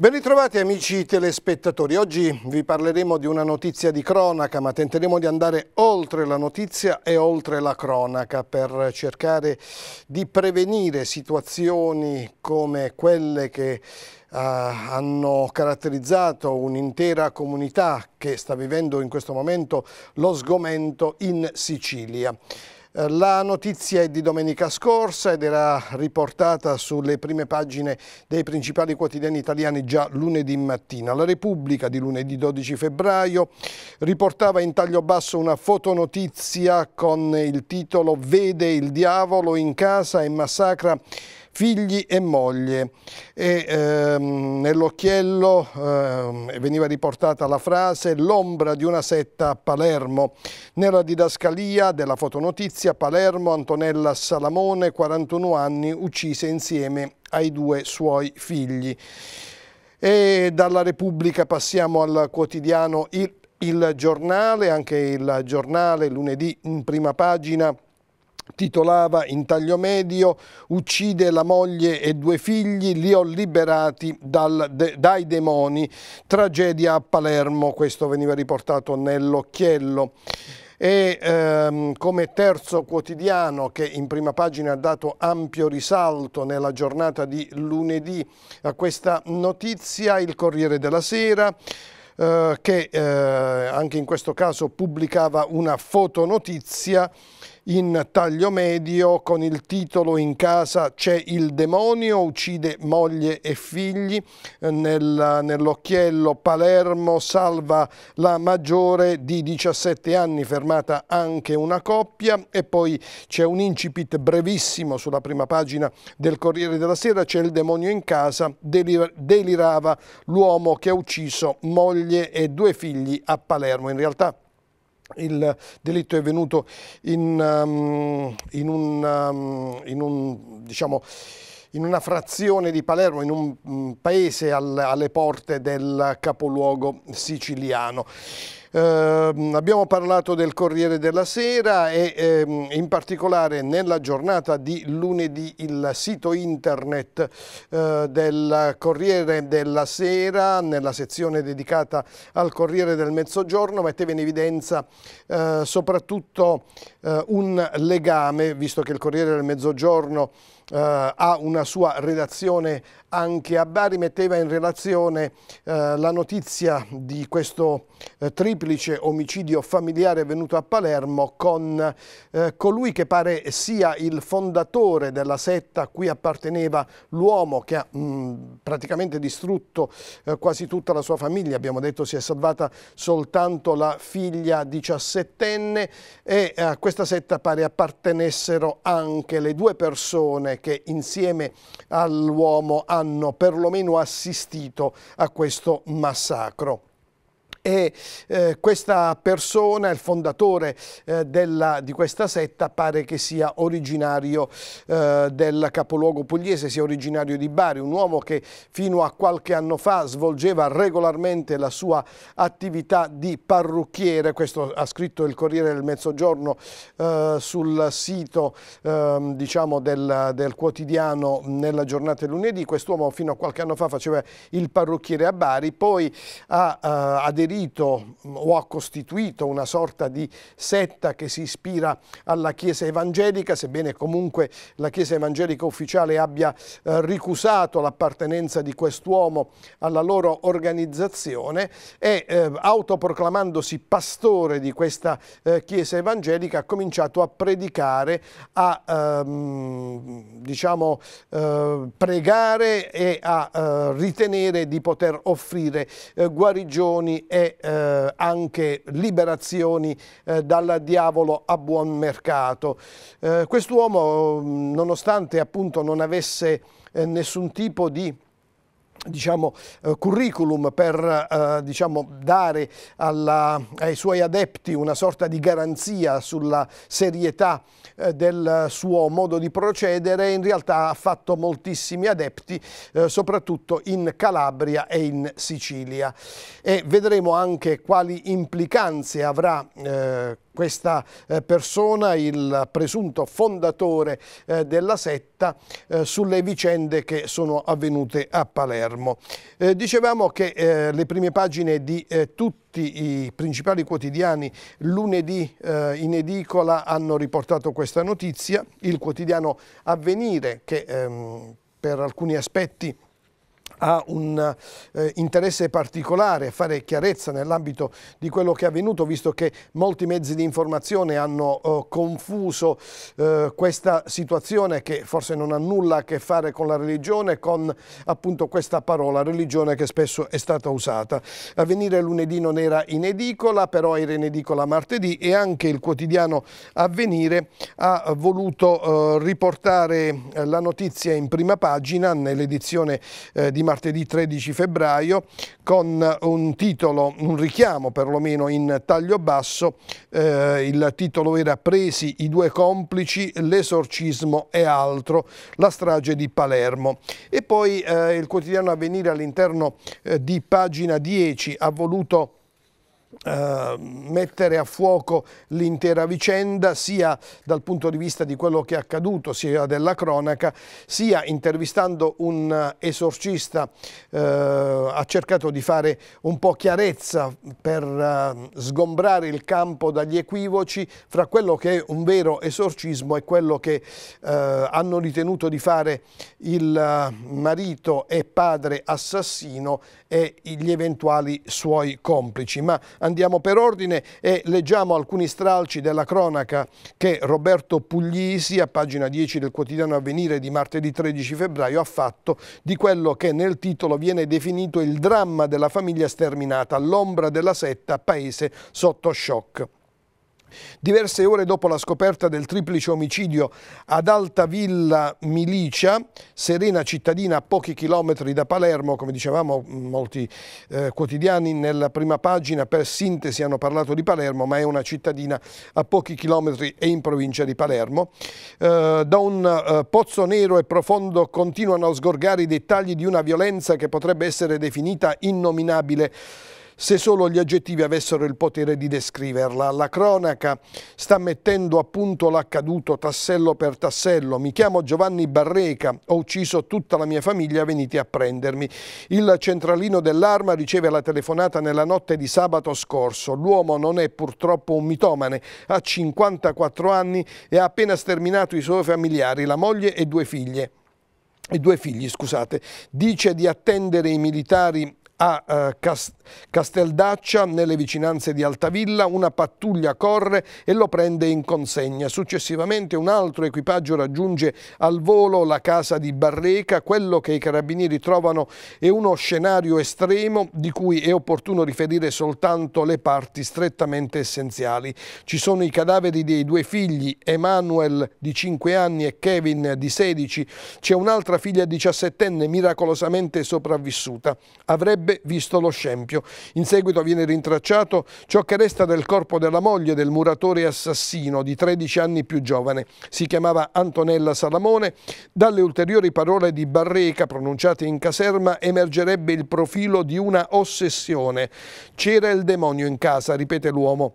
Ben ritrovati amici telespettatori, oggi vi parleremo di una notizia di cronaca ma tenteremo di andare oltre la notizia e oltre la cronaca per cercare di prevenire situazioni come quelle che Uh, hanno caratterizzato un'intera comunità che sta vivendo in questo momento lo sgomento in Sicilia. Eh, la notizia è di domenica scorsa ed era riportata sulle prime pagine dei principali quotidiani italiani già lunedì mattina. La Repubblica di lunedì 12 febbraio riportava in taglio basso una fotonotizia con il titolo Vede il diavolo in casa e massacra figli e moglie. E, ehm, nell'occhiello ehm, veniva riportata la frase l'ombra di una setta a Palermo. Nella didascalia della fotonotizia Palermo Antonella Salamone, 41 anni, uccise insieme ai due suoi figli. E dalla Repubblica passiamo al quotidiano il, il Giornale, anche il Giornale lunedì in prima pagina titolava in taglio medio, uccide la moglie e due figli, li ho liberati dal, de, dai demoni, tragedia a Palermo, questo veniva riportato nell'occhiello e ehm, come terzo quotidiano che in prima pagina ha dato ampio risalto nella giornata di lunedì a questa notizia il Corriere della Sera eh, che eh, anche in questo caso pubblicava una fotonotizia in taglio medio con il titolo In casa c'è il demonio, uccide moglie e figli, eh, Nel, nell'occhiello Palermo salva la maggiore di 17 anni, fermata anche una coppia e poi c'è un incipit brevissimo sulla prima pagina del Corriere della Sera, c'è il demonio in casa, delir delirava l'uomo che ha ucciso moglie e due figli a Palermo. In realtà il delitto è venuto in, um, in, un, um, in un, diciamo, in una frazione di Palermo, in un um, paese al, alle porte del capoluogo siciliano. Eh, abbiamo parlato del Corriere della Sera e ehm, in particolare nella giornata di lunedì il sito internet eh, del Corriere della Sera nella sezione dedicata al Corriere del Mezzogiorno metteva in evidenza eh, soprattutto eh, un legame, visto che il Corriere del Mezzogiorno eh, ha una sua redazione anche a Bari, metteva in relazione eh, la notizia di questo eh, triplice omicidio familiare avvenuto a Palermo con colui che pare sia il fondatore della setta a cui apparteneva l'uomo che ha mh, mm, praticamente distrutto quasi tutta la sua famiglia, abbiamo detto si è salvata soltanto la figlia 17enne e a questa setta pare appartenessero anche le due persone che insieme all'uomo hanno perlomeno assistito a questo massacro e eh, questa persona, il fondatore eh, della, di questa setta, pare che sia originario eh, del capoluogo pugliese, sia originario di Bari, un uomo che fino a qualche anno fa svolgeva regolarmente la sua attività di parrucchiere, questo ha scritto il Corriere del Mezzogiorno eh, sul sito ehm, diciamo del, del quotidiano nella giornata di lunedì, quest'uomo fino a qualche anno fa faceva il parrucchiere a Bari, poi ha eh, aderito inserito mm, o ha costituito una sorta di setta che si ispira alla Chiesa evangelica, sebbene comunque la Chiesa evangelica ufficiale abbia eh, ricusato l'appartenenza di quest'uomo alla loro organizzazione e eh, autoproclamandosi pastore di questa eh, Chiesa evangelica ha cominciato a predicare, a ehm, diciamo, eh, pregare e a eh, ritenere di poter offrire eh, guarigioni e e eh, anche liberazioni eh, dal diavolo a buon mercato. Eh, quest'uomo, mm, nonostante appunto non avesse eh, nessun tipo di diciamo, eh, curriculum per eh, diciamo, dare alla, ai suoi adepti una sorta di garanzia sulla serietà eh, del suo modo di procedere in realtà ha fatto moltissimi adepti, eh, soprattutto in Calabria e in Sicilia. E vedremo anche quali implicanze avrà eh, questa eh, persona, il presunto fondatore eh, della setta, sulle vicende che sono avvenute a Palermo. dicevamo che le prime pagine di tutti tutti i principali quotidiani lunedì eh, in edicola hanno riportato questa notizia, il quotidiano Avvenire che ehm, per alcuni aspetti ha un eh, interesse particolare a fare chiarezza nell'ambito di quello che è avvenuto, visto che molti mezzi di informazione hanno eh, confuso eh, questa situazione che forse non ha nulla a che fare con la religione, con appunto questa parola religione che spesso è stata usata. A venire lunedì non era in edicola, però era in edicola martedì e anche il quotidiano Avvenire ha voluto eh, riportare eh, la notizia in prima pagina nell'edizione eh, di martedì martedì 13 febbraio con un titolo, un richiamo perlomeno in taglio basso, eh, il titolo era Presi i due complici, l'esorcismo e altro, la strage di Palermo. E poi eh, il quotidiano Avvenire all'interno eh, di pagina 10 ha voluto eh, mettere a fuoco l'intera vicenda sia dal punto di vista di quello che è accaduto sia della cronaca sia intervistando un esorcista eh, ha cercato di fare un po' chiarezza per eh, sgombrare il campo dagli equivoci fra quello che è un vero esorcismo e quello che eh, hanno ritenuto di fare il eh, marito e padre assassino e gli eventuali suoi complici ma Andiamo per ordine e leggiamo alcuni stralci della cronaca che Roberto Puglisi, a pagina 10 del quotidiano Avvenire di martedì 13 febbraio, ha fatto di quello che nel titolo viene definito il dramma della famiglia sterminata all'ombra della setta paese sotto shock. Diverse ore dopo la scoperta del triplice omicidio ad Altavilla Milicia, serena cittadina a pochi chilometri da Palermo, come dicevamo molti eh, quotidiani nella prima pagina per sintesi hanno parlato di Palermo, ma è una cittadina a pochi chilometri e in provincia di Palermo, eh, da un eh, pozzo nero e profondo continuano a sgorgare i dettagli di una violenza che potrebbe essere definita innominabile se solo gli aggettivi avessero il potere di descriverla. La cronaca sta mettendo a punto l'accaduto tassello per tassello. Mi chiamo Giovanni Barreca, ho ucciso tutta la mia famiglia, venite a prendermi. Il centralino dell'arma riceve la telefonata nella notte di sabato scorso. L'uomo non è purtroppo un mitomane, ha 54 anni e ha appena sterminato i suoi familiari, la moglie e due figlie e due figli, scusate, dice di attendere i militari a eh, Cas Casteldaccia, nelle vicinanze di Altavilla, una pattuglia corre e lo prende in consegna. Successivamente un altro equipaggio raggiunge al volo la casa di Barreca. Quello che i carabinieri trovano è uno scenario estremo di cui è opportuno riferire soltanto le parti strettamente essenziali. Ci sono i cadaveri dei due figli, Emanuel di 5 anni e Kevin di 16. C'è un'altra figlia 17enne miracolosamente sopravvissuta. Avrebbe visto lo scempio. Stelvio. In seguito viene rintracciato ciò che resta del corpo della moglie del muratore assassino di 13 anni più giovane. Si chiamava Antonella Salamone. Dalle ulteriori parole di Barreca pronunciate in caserma emergerebbe il profilo di una ossessione. C'era il demonio in casa, ripete l'uomo.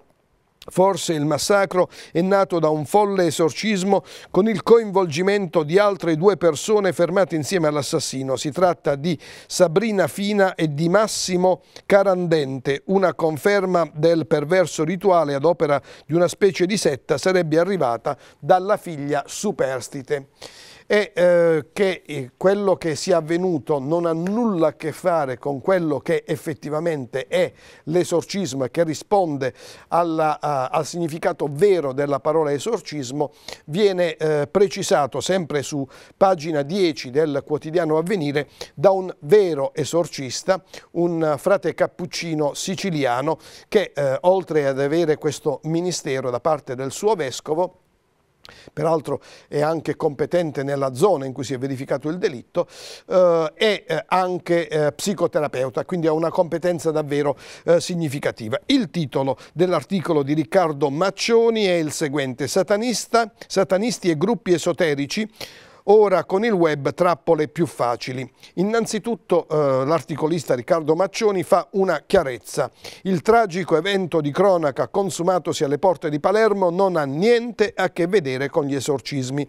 Forse il massacro è nato da un folle esorcismo con il coinvolgimento di altre due persone fermate insieme all'assassino. Si tratta di Sabrina Fina e di Massimo Carandente. Una conferma del perverso rituale ad opera di una specie di setta sarebbe arrivata dalla figlia superstite e eh, che eh, quello che sia avvenuto non ha nulla a che fare con quello che effettivamente è l'esorcismo e che risponde alla, a, al significato vero della parola esorcismo, viene eh, precisato sempre su pagina 10 del quotidiano Avvenire da un vero esorcista, un frate cappuccino siciliano che eh, oltre ad avere questo ministero da parte del suo vescovo, peraltro è anche competente nella zona in cui si è verificato il delitto, eh, è eh, anche eh, psicoterapeuta, quindi ha una competenza davvero eh, significativa. Il titolo dell'articolo di Riccardo Maccioni è il seguente, Satanista, Satanisti e gruppi esoterici Ora con il web trappole più facili. Innanzitutto eh, l'articolista Riccardo Maccioni fa una chiarezza. Il tragico evento di cronaca consumatosi alle porte di Palermo non ha niente a che vedere con gli esorcismi.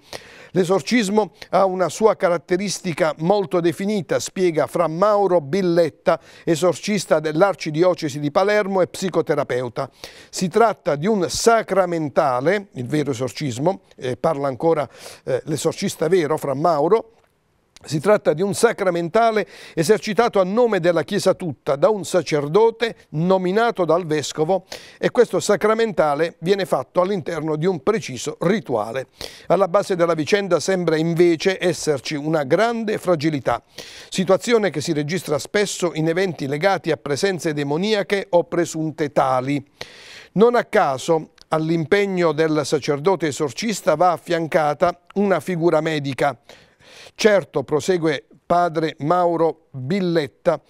L'esorcismo ha una sua caratteristica molto definita, spiega fra Mauro Billetta, esorcista dell'Arcidiocesi di Palermo e psicoterapeuta. Si tratta di un sacramentale, il vero esorcismo, eh, parla ancora eh, l'esorcista vero, Nero fra Mauro si tratta di un sacramentale esercitato a nome della Chiesa tutta da un sacerdote nominato dal vescovo e questo sacramentale viene fatto all'interno di un preciso rituale. Alla base della vicenda sembra invece esserci una grande fragilità, situazione che si registra spesso in eventi legati a presenze demoniache o presunte tali. Non a caso All'impegno del sacerdote esorcista va affiancata una figura medica. Certo, prosegue padre Mauro Billetta,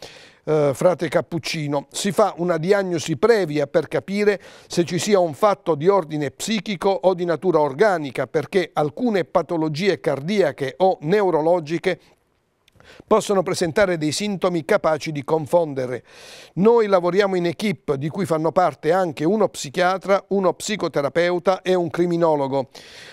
eh, frate Cappuccino, si fa una diagnosi previa per capire se ci sia un fatto di ordine psichico o di natura organica, perché alcune patologie cardiache o neurologiche possono presentare dei sintomi capaci di confondere. Noi lavoriamo in equip di cui fanno parte anche uno psichiatra, uno psicoterapeuta e un criminologo.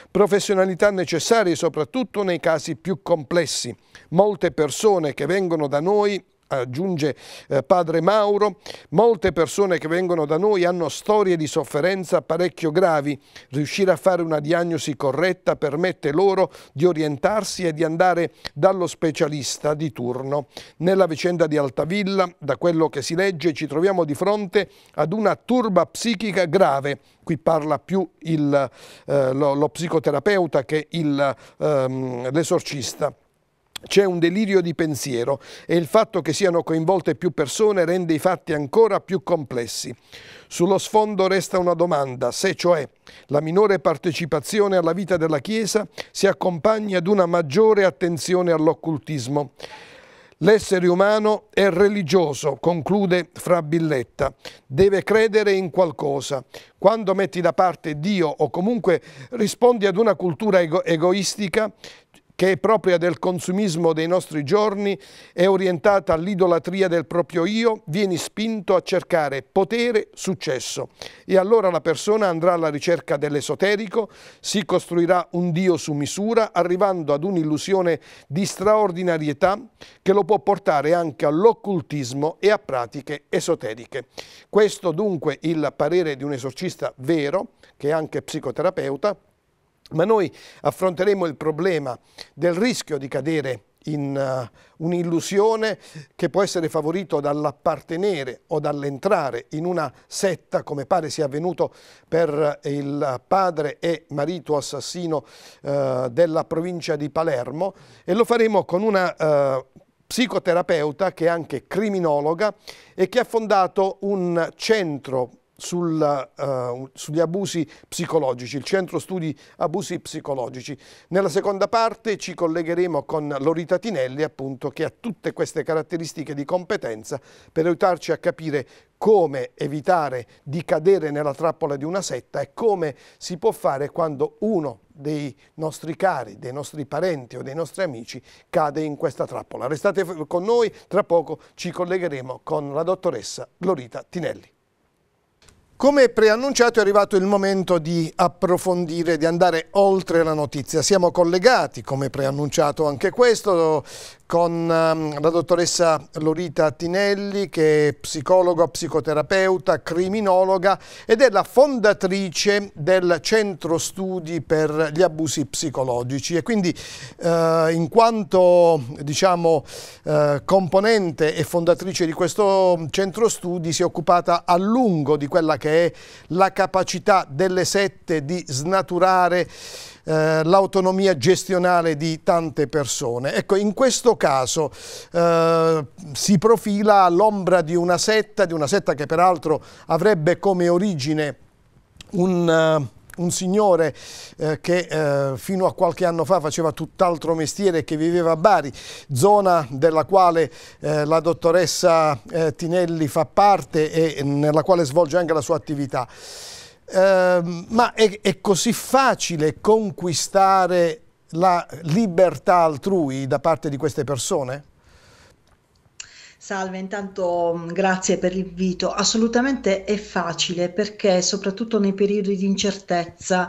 Professionalità necessarie soprattutto nei casi più complessi. Molte persone che vengono da noi aggiunge eh, padre Mauro, molte persone che vengono da noi hanno storie di sofferenza parecchio gravi, riuscire a fare una diagnosi corretta permette loro di orientarsi e di andare dallo specialista di turno. Nella vicenda di Altavilla, da quello che si legge, ci troviamo di fronte ad una turba psichica grave, qui parla più il, eh, lo, lo, psicoterapeuta che ehm, l'esorcista. C'è un delirio di pensiero e il fatto che siano coinvolte più persone rende i fatti ancora più complessi. Sullo sfondo resta una domanda, se cioè la minore partecipazione alla vita della Chiesa si accompagna ad una maggiore attenzione all'occultismo. L'essere umano è religioso, conclude Fra Billetta, deve credere in qualcosa. Quando metti da parte Dio o comunque rispondi ad una cultura ego egoistica, che è propria del consumismo dei nostri giorni, è orientata all'idolatria del proprio io, vieni spinto a cercare potere, successo. E allora la persona andrà alla ricerca dell'esoterico, si costruirà un Dio su misura, arrivando ad un'illusione di straordinarietà che lo può portare anche all'occultismo e a pratiche esoteriche. Questo dunque il parere di un esorcista vero, che è anche psicoterapeuta, ma noi affronteremo il problema del rischio di cadere in uh, un'illusione che può essere favorito dall'appartenere o dall'entrare in una setta come pare sia avvenuto per eh, il padre e marito assassino uh, della provincia di Palermo e lo faremo con una uh, psicoterapeuta che è anche criminologa e che ha fondato un centro sul, uh, sugli abusi psicologici, il centro studi abusi psicologici. Nella seconda parte ci collegheremo con Lorita Tinelli appunto che ha tutte queste caratteristiche di competenza per aiutarci a capire come evitare di cadere nella trappola di una setta e come si può fare quando uno dei nostri cari, dei nostri parenti o dei nostri amici cade in questa trappola. Restate con noi, tra poco ci collegheremo con la dottoressa Lorita Tinelli. Come preannunciato è arrivato il momento di approfondire, di andare oltre la notizia. Siamo collegati, come preannunciato anche questo, con ehm, la dottoressa Lorita Tinelli che è psicologa, psicoterapeuta, criminologa ed è la fondatrice del Centro Studi per gli Abusi Psicologici e quindi eh, in quanto diciamo, eh, componente e fondatrice di questo Centro Studi si è occupata a lungo di quella che è la capacità delle sette di snaturare eh, l'autonomia gestionale di tante persone. Ecco, in questo caso eh, si profila l'ombra di una setta, di una setta che peraltro avrebbe come origine un... Uh, un signore eh, che eh, fino a qualche anno fa faceva tutt'altro mestiere e che viveva a Bari, zona della quale eh, la dottoressa eh, Tinelli fa parte e mm, nella quale svolge anche la sua attività. Ehm, ma è, è così facile conquistare la libertà altrui da parte di queste persone? Salve, intanto mm, grazie per l'invito. Assolutamente è facile perché soprattutto nei periodi di incertezza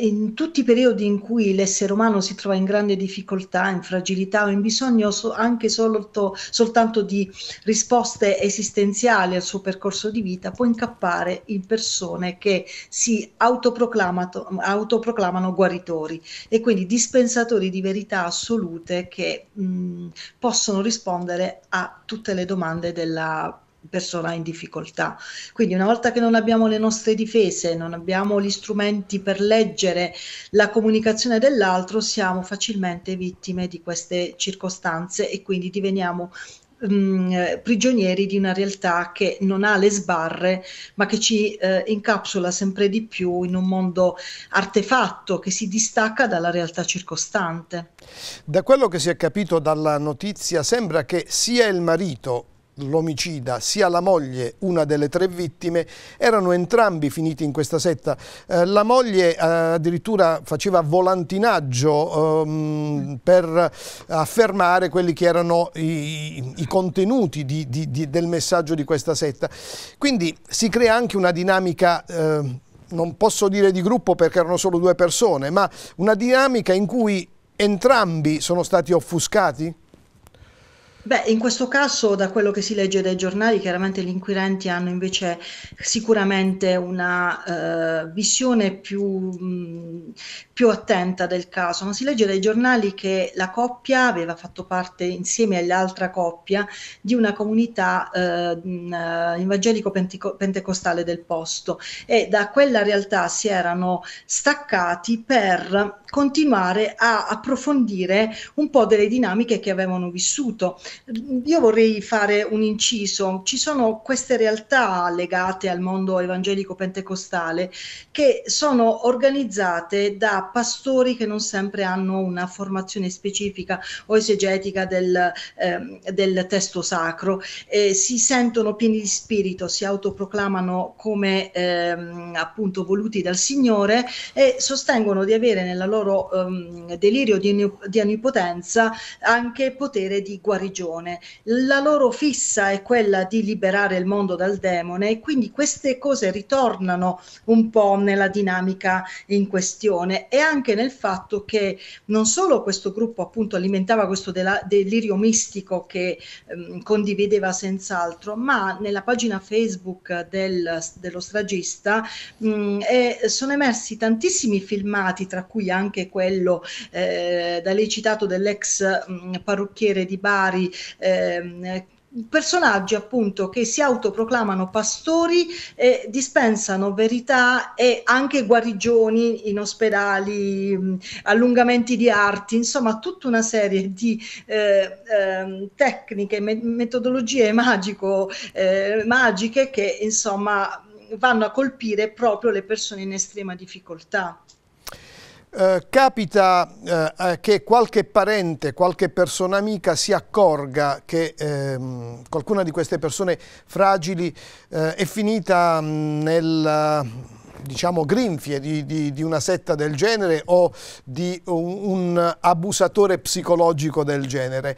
in tutti i periodi in cui l'essere umano si trova in grande difficoltà, in fragilità o in bisogno anche solto, soltanto di risposte esistenziali al suo percorso di vita, può incappare in persone che si autoproclamano guaritori e quindi dispensatori di verità assolute che mh, mm, possono rispondere a tutti tutte le domande della persona in difficoltà. Quindi una volta che non abbiamo le nostre difese, non abbiamo gli strumenti per leggere la comunicazione dell'altro, siamo facilmente vittime di queste circostanze e quindi diveniamo Mm, eh, prigionieri di una realtà che non ha le sbarre, ma che ci eh, incapsula sempre di più in un mondo artefatto che si distacca dalla realtà circostante. Da quello che si è capito dalla notizia sembra che sia il marito l'omicida, sia la moglie, una delle tre vittime, erano entrambi finiti in questa setta. Eh, la moglie eh, addirittura faceva volantinaggio ehm, per affermare quelli che erano i, i contenuti di, di, di, del messaggio di questa setta. Quindi si crea anche una dinamica... Eh, non posso dire di gruppo perché erano solo due persone, ma una dinamica in cui entrambi sono stati offuscati? Beh, in questo caso, da quello che si legge dai giornali, chiaramente gli inquirenti hanno invece sicuramente una eh, visione più, mh, più, attenta del caso, ma si legge dai giornali che la coppia aveva fatto parte insieme all'altra coppia di una comunità eh, evangelico-pentecostale eh, del posto e da quella realtà si erano staccati per continuare a approfondire un po' delle dinamiche che avevano vissuto. Io vorrei fare un inciso, ci sono queste realtà legate al mondo evangelico pentecostale che sono organizzate da pastori che non sempre hanno una formazione specifica o esegetica del, eh, del testo sacro, eh, si sentono pieni di spirito, si autoproclamano come eh, appunto voluti dal Signore e sostengono di avere nella loro loro ehm, delirio di, di onnipotenza anche potere di guarigione. La loro fissa è quella di liberare il mondo dal demone e quindi queste cose ritornano un po' nella dinamica in questione e anche nel fatto che non solo questo gruppo appunto alimentava questo dela- delirio mistico che ehm, condivideva senz'altro, ma nella pagina Facebook del, dello stragista mh, e sono emersi tantissimi filmati, tra cui anche anche quello eh, da lei citato dell'ex mh, mm, parrucchiere di Bari. Eh, personaggi appunto che si autoproclamano pastori e dispensano verità e anche guarigioni in ospedali, mm, allungamenti di arti, insomma tutta una serie di eh, eh, tecniche, metodologie magico, eh, magiche che insomma vanno a colpire proprio le persone in estrema difficoltà. Eh, capita eh, eh, che qualche parente, qualche persona amica si accorga che ehm, qualcuna di queste persone fragili eh, è finita mh, mm, nel diciamo grinfie di, di, di, una setta del genere o di un, un abusatore psicologico del genere.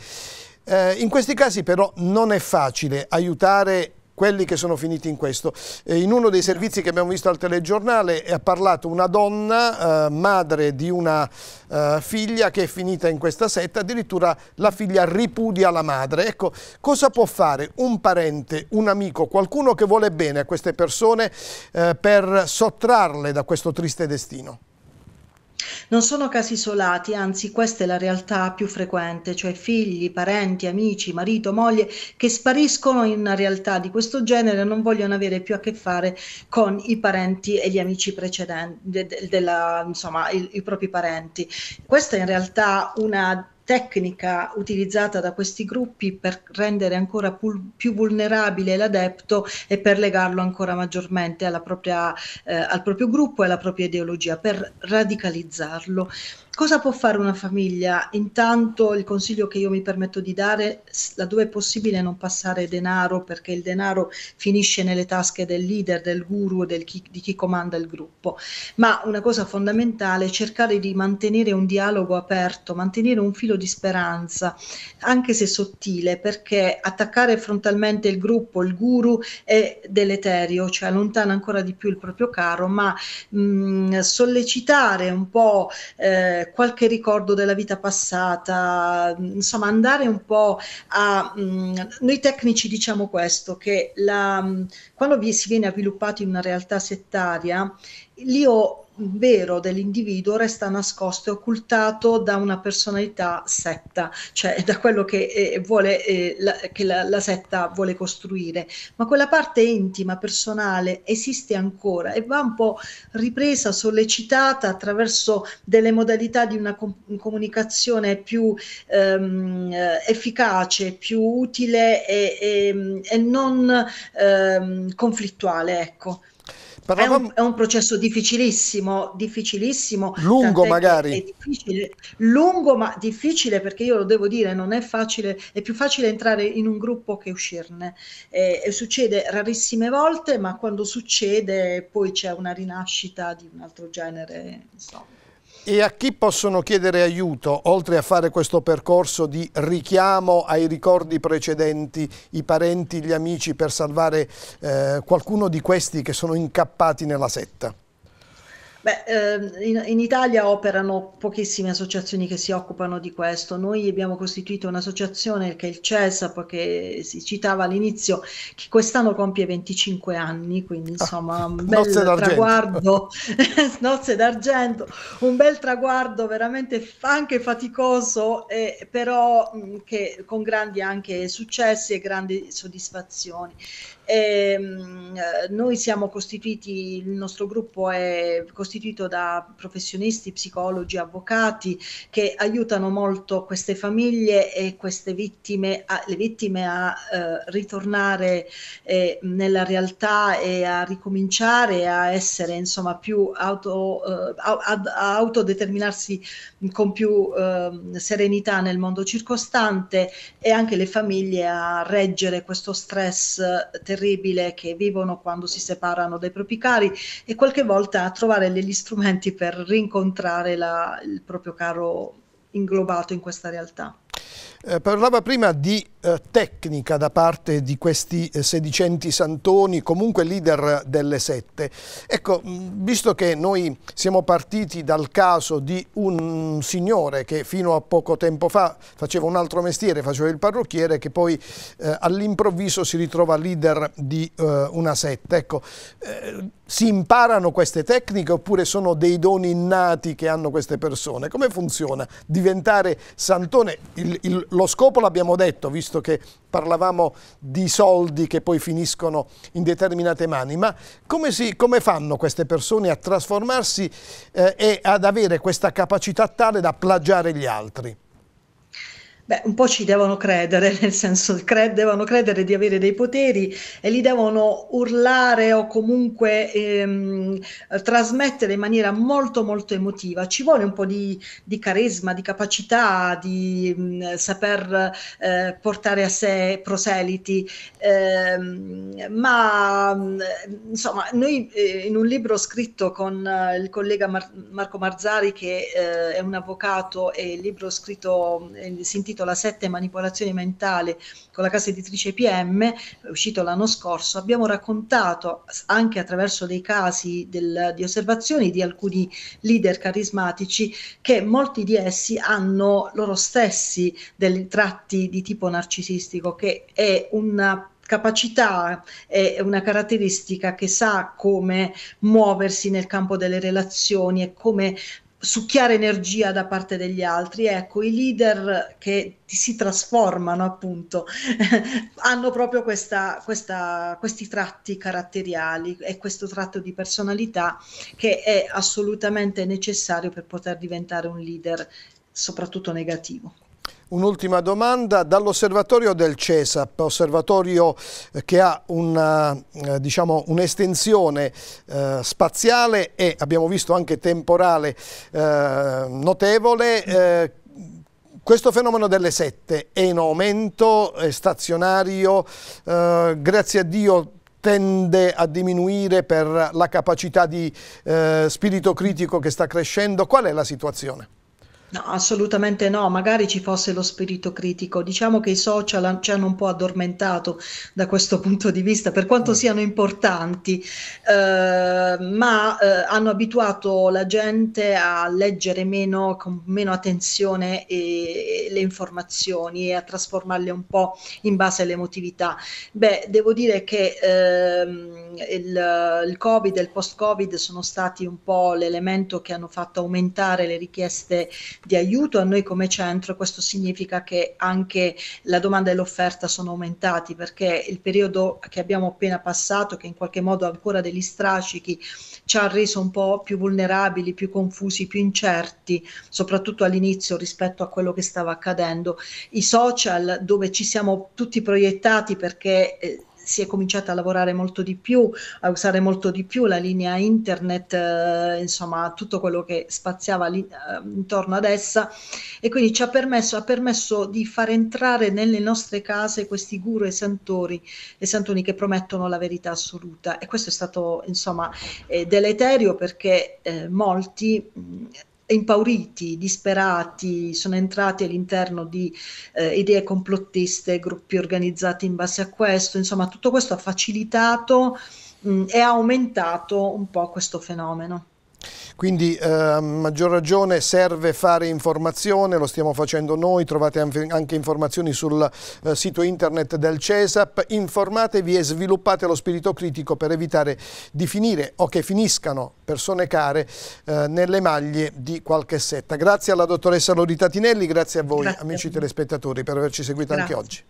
Eh, in questi casi però non è facile aiutare quelli che sono finiti in questo. Eh, in uno dei servizi che abbiamo visto al telegiornale eh, ha parlato una donna, eh, madre di una eh, figlia che è finita in questa setta, addirittura la figlia ripudia la madre. Ecco, cosa può fare un parente, un amico, qualcuno che vuole bene a queste persone eh, per sottrarle da questo triste destino? Non sono casi isolati, anzi questa è la realtà più frequente, cioè figli, parenti, amici, marito, moglie che spariscono in una realtà di questo genere e non vogliono avere più a che fare con i parenti e gli amici precedenti, de, de, della, insomma il, i propri parenti. Questa è in realtà una tecnica utilizzata da questi gruppi per rendere ancora più vulnerabile l'adepto e per legarlo ancora maggiormente propria, eh, al proprio gruppo e alla propria ideologia, per radicalizzarlo cosa può fare una famiglia? Intanto il consiglio che io mi permetto di dare, laddove è possibile non passare denaro, perché il denaro finisce nelle tasche del leader, del guru, del chi, di chi comanda il gruppo, ma una cosa fondamentale è cercare di mantenere un dialogo aperto, mantenere un filo di speranza, anche se sottile, perché attaccare frontalmente il gruppo, il guru, è deleterio, cioè allontana ancora di più il proprio caro, ma mh, mm, sollecitare un po' eh, eh, qualche ricordo della vita passata, insomma andare un po' a... Mh, mm, noi tecnici diciamo questo, che la, mm, quando vi, si viene avviluppato in una realtà settaria, ho vero dell'individuo resta nascosto e occultato da una personalità setta, cioè da quello che, eh, vuole, eh, la, che la, la, setta vuole costruire, ma quella parte intima, personale, esiste ancora e va un po' ripresa, sollecitata attraverso delle modalità di una com- comunicazione più ehm, efficace, più utile e, e, e non ehm, conflittuale. Ecco. Parlavamo... È, un, è, un, processo difficilissimo, difficilissimo. Lungo magari. lungo ma difficile perché io lo devo dire, non è facile, è più facile entrare in un gruppo che uscirne. Eh, e succede rarissime volte, ma quando succede poi c'è una rinascita di un altro genere. Insomma. E a chi possono chiedere aiuto, oltre a fare questo percorso di richiamo ai ricordi precedenti, i parenti, gli amici, per salvare eh, qualcuno di questi che sono incappati nella setta? Beh, ehm, in, in, Italia operano pochissime associazioni che si occupano di questo. Noi abbiamo costituito un'associazione che è il CESAP, che si citava all'inizio, che quest'anno compie 25 anni, quindi ah, insomma un bel traguardo, nozze d'argento, un bel traguardo veramente anche faticoso, eh, però mh, che, con grandi anche successi e grandi soddisfazioni. Ehm, noi siamo costituiti, il nostro gruppo è costituito da professionisti, psicologi, avvocati che aiutano molto queste famiglie e queste vittime, a, le vittime a eh, ritornare eh, nella realtà e a ricominciare a essere insomma più auto, eh, ad, a autodeterminarsi con più ehm, serenità nel mondo circostante e anche le famiglie a reggere questo stress terribile eh, terribile che vivono quando si separano dai propri cari e qualche volta a trovare degli strumenti per rincontrare la, il proprio caro inglobato in questa realtà. Eh, parlava prima di eh, tecnica da parte di questi eh, sedicenti santoni, comunque leader delle sette. Ecco, mm, visto che noi siamo partiti dal caso di un signore che fino a poco tempo fa faceva un altro mestiere, faceva il parrucchiere, che poi eh, all'improvviso si ritrova leader di eh, una sette. Ecco, eh, si imparano queste tecniche oppure sono dei doni innati che hanno queste persone? Come funziona diventare santone? Il, il, lo scopo l'abbiamo detto, visto che parlavamo di soldi che poi finiscono in determinate mani, ma come, si, come fanno queste persone a trasformarsi eh, e ad avere questa capacità tale da plagiare gli altri? Beh, un po' ci devono credere, nel senso cre- devono credere di avere dei poteri e li devono urlare o comunque ehm, trasmettere in maniera molto molto emotiva. Ci vuole un po' di, di carisma, di capacità, di mh, mm, saper eh, portare a sé proseliti, ehm, ma mh, mm, insomma noi eh, in un libro scritto con eh, il collega Mar- Marco Marzari che eh, è un avvocato e il libro scritto mm, si intitola intitola Sette manipolazioni mentali con la casa editrice PM, uscito l'anno scorso, abbiamo raccontato anche attraverso dei casi del, di osservazioni di alcuni leader carismatici che molti di essi hanno loro stessi dei tratti di tipo narcisistico, che è una capacità è una caratteristica che sa come muoversi nel campo delle relazioni e come succhiare energia da parte degli altri. Ecco, i leader che si trasformano appunto hanno proprio questa, questa, questi tratti caratteriali e questo tratto di personalità che è assolutamente necessario per poter diventare un leader soprattutto negativo. Un'ultima domanda, dall'osservatorio del CESAP, osservatorio eh, che ha eh, diciamo, un'estensione diciamo, eh, un spaziale e abbiamo visto anche temporale notevole, questo fenomeno delle sette è in aumento, è stazionario, grazie a Dio tende a diminuire per la capacità di spirito critico che sta crescendo, qual è la situazione? No, assolutamente no, magari ci fosse lo spirito critico. Diciamo che i social ci hanno un po' addormentato da questo punto di vista, per quanto mm. siano importanti, eh, ma eh, hanno abituato la gente a leggere meno, con meno attenzione e, eh, e le informazioni e a trasformarle un po' in base all'emotività. Beh, devo dire che... Eh, il, il Covid e il post-Covid sono stati un po' l'elemento che hanno fatto aumentare le richieste di aiuto a noi come centro. Questo significa che anche la domanda e l'offerta sono aumentati perché il periodo che abbiamo appena passato, che in qualche modo ha ancora degli strascichi, ci ha reso un po' più vulnerabili, più confusi, più incerti, soprattutto all'inizio rispetto a quello che stava accadendo. I social dove ci siamo tutti proiettati perché eh, si è cominciato a lavorare molto di più, a usare molto di più la linea internet, eh, insomma tutto quello che spaziava lì, eh, intorno ad essa e quindi ci ha permesso, ha permesso di far entrare nelle nostre case questi guru e santori e santoni che promettono la verità assoluta e questo è stato insomma eh, deleterio perché eh, molti mh, mm, impauriti, disperati, sono entrati all'interno di eh, idee complottiste, gruppi organizzati in base a questo, insomma tutto questo ha facilitato mh, mm, e ha aumentato un po' questo fenomeno quindi eh, a maggior ragione serve fare informazione, lo stiamo facendo noi, trovate anche informazioni sul eh, sito internet del CESAP, informatevi e sviluppate lo spirito critico per evitare di finire o che finiscano persone care eh, nelle maglie di qualche setta. Grazie alla dottoressa Lorita Tinelli, grazie a voi grazie. amici telespettatori per averci seguito grazie. anche oggi.